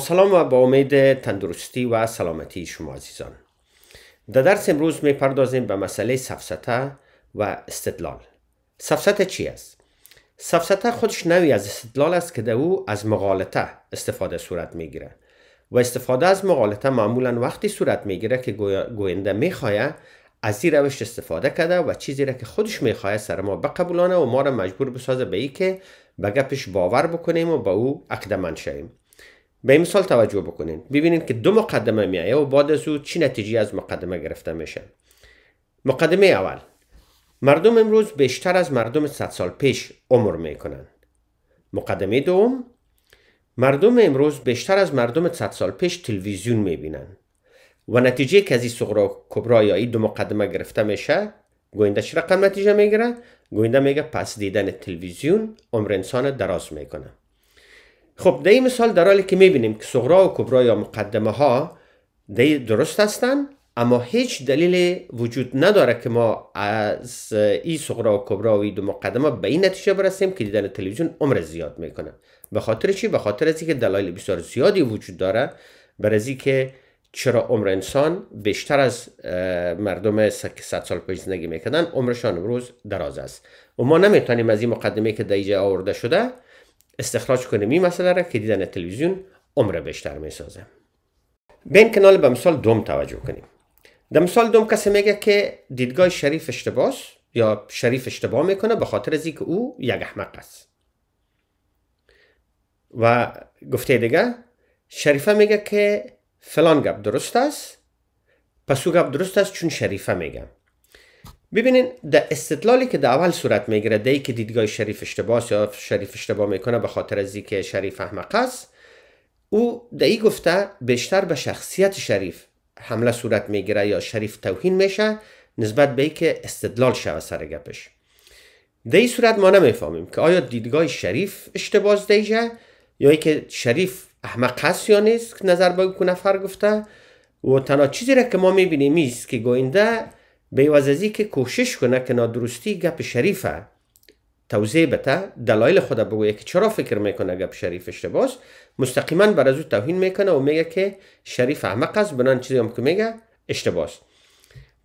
سلام و با امید تندرستی و سلامتی شما عزیزان در درس امروز می پردازیم به مسئله سفسته و استدلال سفسته چی است؟ سفسته خودش نوی از استدلال است که در او از مغالطه استفاده صورت می گیره و استفاده از مغالطه معمولا وقتی صورت می گیره که گوینده می از این روش استفاده کرده و چیزی را که خودش میخواه سر ما بقبولانه و ما را مجبور بسازه به ای که به گپش باور بکنیم و به او اقدمان شویم به این مثال توجه بکنین ببینین که دو مقدمه میایه و بعد از او چی نتیجه از مقدمه گرفته میشه مقدمه اول مردم امروز بیشتر از مردم 100 سال پیش عمر میکنن مقدمه دوم مردم امروز بیشتر از مردم 100 سال پیش تلویزیون می میبینن و نتیجه که از این صغرا کبرا یا این دو مقدمه گرفته میشه گوینده چه رقم نتیجه میگیره گوینده میگه پس دیدن تلویزیون عمر انسان دراز میکنه خب در این مثال در حالی که میبینیم که صغرا و کبرا یا مقدمه ها دی درست هستن اما هیچ دلیل وجود نداره که ما از این صغرا و کبرا و دو مقدمه به این نتیجه برسیم که دیدن تلویزیون عمر زیاد میکنه به خاطر چی به خاطر از که دلایل بسیار زیادی وجود داره از که چرا عمر انسان بیشتر از مردم 100 سال پیش زندگی میکردن عمرشان امروز دراز است و ما نمیتونیم از این مقدمه که دیجه آورده شده استخراج کنیم این مسئله را که دیدن تلویزیون عمر بیشتر میسازه بین این کانال به مثال دوم توجه کنیم در مثال دوم کسی میگه که دیدگاه شریف اشتباس یا شریف اشتباه میکنه به خاطر از که او یک احمق است و گفته دیگه شریفه میگه که فلان گپ درست است پس او گپ درست است چون شریفه میگه. ببینین در استدلالی که در اول صورت میگیره دی که دیدگاه شریف اشتباه یا شریف اشتباه میکنه به خاطر از که شریف احمق است او دی گفته بیشتر به شخصیت شریف حمله صورت میگیره یا شریف توهین میشه نسبت به ای که استدلال شوه سر گپش در این صورت ما نمیفهمیم که آیا دیدگاه شریف اشتباه دیجه یا ای که شریف احمق هست یا نیست نظر به نفر گفته و تنها چیزی را که ما میبینیم است که گوینده بیواز از که کوشش کنه که نادرستی گپ شریفه توضیح بته دلایل خود بگویه که چرا فکر میکنه گپ شریف اشتباس مستقیما بر از او توهین میکنه و میگه که شریف احمق است بنان چیزی هم که میگه اشتباس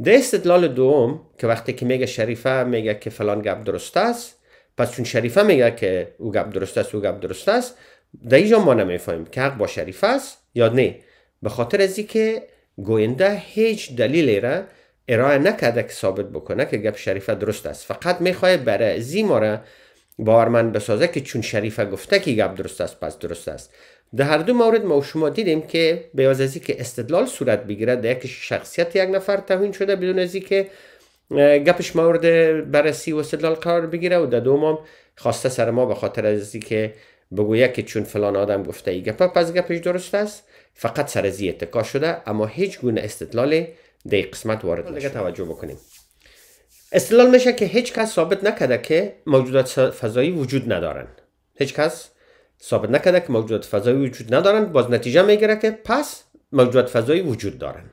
ده استدلال دوم که وقتی که میگه شریفه میگه که فلان گپ درست است پس چون شریفه میگه که او گپ درست است او گپ درست است در اینجا ما نمیفهمیم که حق با شریفه است یا نه به خاطر از که گوینده هیچ دلیلی را ارائه نکرده که ثابت بکنه که گپ شریفه درست است فقط میخواه برای زیماره باورمند بسازه که چون شریفه گفته که گپ درست است پس درست است در هر دو مورد ما و شما دیدیم که به از که استدلال صورت بگیره در یک شخصیت یک نفر تهوین شده بدون از که گپش مورد بررسی و استدلال قرار بگیره و در دوم خواسته سر ما به خاطر از که بگویه که چون فلان آدم گفته ای گپ پس گپش درست است فقط سر ازی اتکا شده اما هیچ گونه استدلال ده قسمت وارد که توجه بکنیم استدلال میشه که هیچ کس ثابت نکرده که موجودات فضایی وجود ندارن هیچ کس ثابت نکرده که موجودات فضایی وجود ندارن باز نتیجه میگیره که پس موجودات فضایی وجود دارن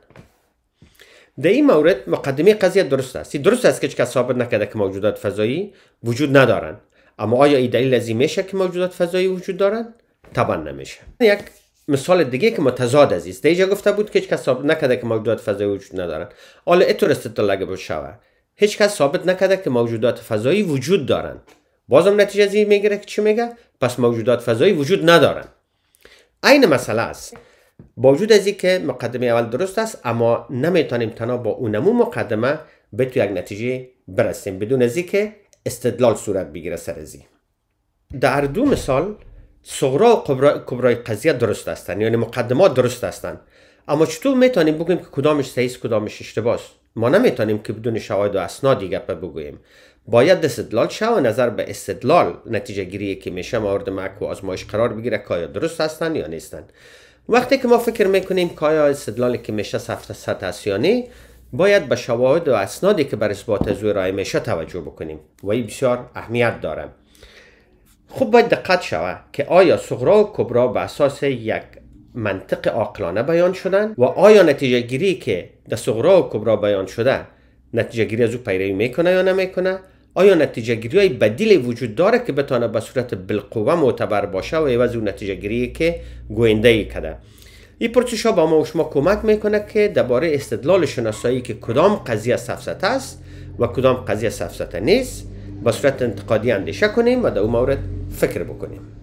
در این مورد مقدمه قضیه درست است درست است که هیچ کس ثابت نکرده که موجودات فضایی وجود ندارن اما آیا این دلیل لازمه میشه که موجودات فضایی وجود دارن طبعا نمیشه یک مثال دیگه که متضاد از است دیجا گفته بود که هیچ کس ثابت نکرده که موجودات فضایی وجود ندارن حالا اتور استدلال اگه بشوه هیچ کس ثابت نکرده که موجودات فضایی وجود دارند. بازم نتیجه از این میگیره که چی میگه پس موجودات فضایی وجود ندارن عین مسئله است با وجود از که مقدمه اول درست است اما نمیتونیم تنها با اونمو مقدمه به تو یک نتیجه برسیم بدون از استدلال صورت بگیره سر در دو مثال صغرا و کبرای قضیه درست هستن یعنی مقدمات درست هستند اما چطور میتونیم بگیم که کدامش صحیح کدامش اشتباه ما نمیتونیم که بدون شواهد و اسنادی گپ بگوییم باید استدلال شو نظر به استدلال نتیجه گیری که میشه مورد مک و آزمایش قرار بگیره که آیا درست هستند یا نیستن وقتی که ما فکر میکنیم که آیا استدلالی که میشه سفت سطح است یا باید به شواهد و اسنادی که بر اثبات زور رای میشه توجه بکنیم و این بسیار اهمیت دارم خوب باید دقت شوه که آیا صغرا و کبرا به اساس یک منطق عقلانه بیان شدن و آیا نتیجه گیری که در صغرا و کبرا بیان شده نتیجه گیری از او پیروی میکنه یا نمیکنه آیا نتیجه گیری های بدیل وجود داره که بتانه به صورت بالقوه معتبر باشه و عوض او نتیجه گیری که گوینده ای کده این پرسش ها با ما و شما کمک میکنه که درباره استدلال شناسایی که کدام قضیه سفسطه است و کدام قضیه سفسطه نیست با صورت انتقادی اندیشه کنیم و در او مورد فکر بکنیم